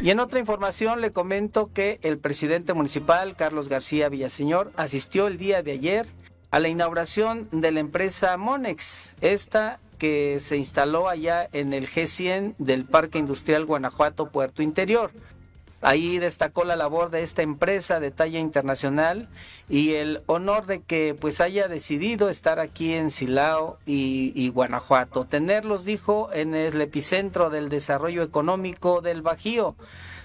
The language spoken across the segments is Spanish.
Y en otra información le comento que el presidente municipal, Carlos García Villaseñor, asistió el día de ayer a la inauguración de la empresa Monex, esta que se instaló allá en el G100 del Parque Industrial Guanajuato Puerto Interior. Ahí destacó la labor de esta empresa de talla internacional y el honor de que pues haya decidido estar aquí en Silao y, y, Guanajuato. Tenerlos, dijo, en el epicentro del desarrollo económico del Bajío.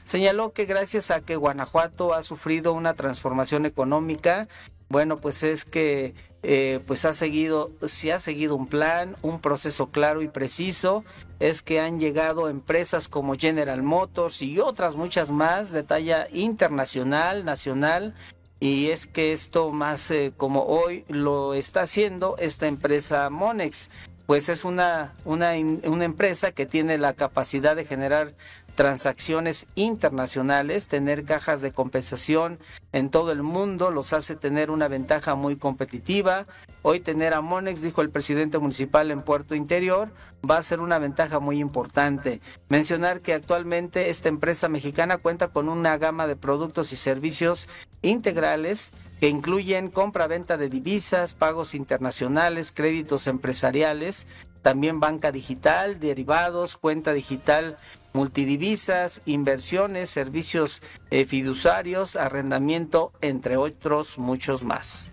Señaló que gracias a que Guanajuato ha sufrido una transformación económica, bueno, pues es que eh, pues ha seguido, si ha seguido un plan, un proceso claro y preciso, es que han llegado empresas como General Motors y otras muchas más de talla internacional, nacional, y es que esto más eh, como hoy lo está haciendo esta empresa Monex pues es una, una, una, empresa que tiene la capacidad de generar transacciones internacionales, tener cajas de compensación en todo el mundo, los hace tener una ventaja muy competitiva. Hoy tener a Monex, dijo el presidente municipal en Puerto Interior, va a ser una ventaja muy importante. Mencionar que actualmente esta empresa mexicana cuenta con una gama de productos y servicios integrales que incluyen compra-venta de divisas, pagos internacionales, créditos empresariales, también banca digital, derivados, cuenta digital multidivisas, inversiones, servicios eh, fiduciarios, arrendamiento, entre otros muchos más.